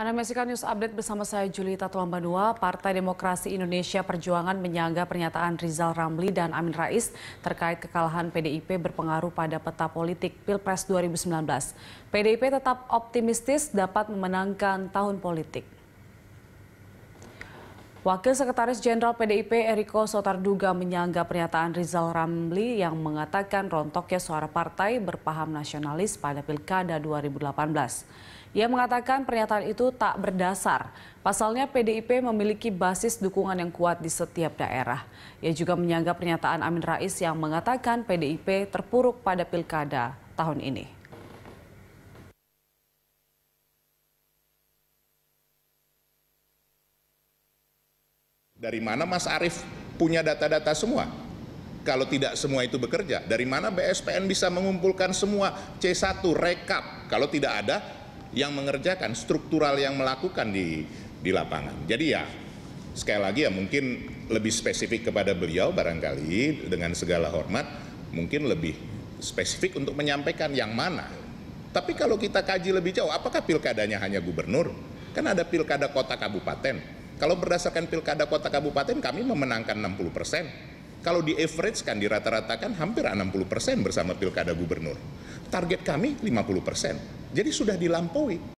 Anda menyaksikan news update bersama saya Juli Julita Tuambanua. Partai Demokrasi Indonesia Perjuangan menyangga pernyataan Rizal Ramli dan Amin Rais terkait kekalahan PDIP berpengaruh pada peta politik Pilpres 2019. PDIP tetap optimistis dapat memenangkan tahun politik. Wakil Sekretaris Jenderal PDIP Eriko Sotarduga menyanggah pernyataan Rizal Ramli yang mengatakan rontoknya suara partai berpaham nasionalis pada Pilkada 2018. Ia mengatakan pernyataan itu tak berdasar. Pasalnya PDIP memiliki basis dukungan yang kuat di setiap daerah. Ia juga menyanggah pernyataan Amin Rais yang mengatakan PDIP terpuruk pada Pilkada tahun ini. Dari mana Mas Arief punya data-data semua? Kalau tidak semua itu bekerja, dari mana BSPN bisa mengumpulkan semua C1 rekap? Kalau tidak ada yang mengerjakan struktural yang melakukan di di lapangan. Jadi ya sekali lagi ya mungkin lebih spesifik kepada beliau barangkali dengan segala hormat mungkin lebih spesifik untuk menyampaikan yang mana. Tapi kalau kita kaji lebih jauh, apakah pilkadanya hanya gubernur? Kan ada pilkada kota kabupaten kalau berdasarkan pilkada kota kabupaten kami memenangkan 60 persen. Kalau di average kan dirata-ratakan hampir 60 persen bersama pilkada gubernur. Target kami 50 persen. Jadi sudah dilampaui.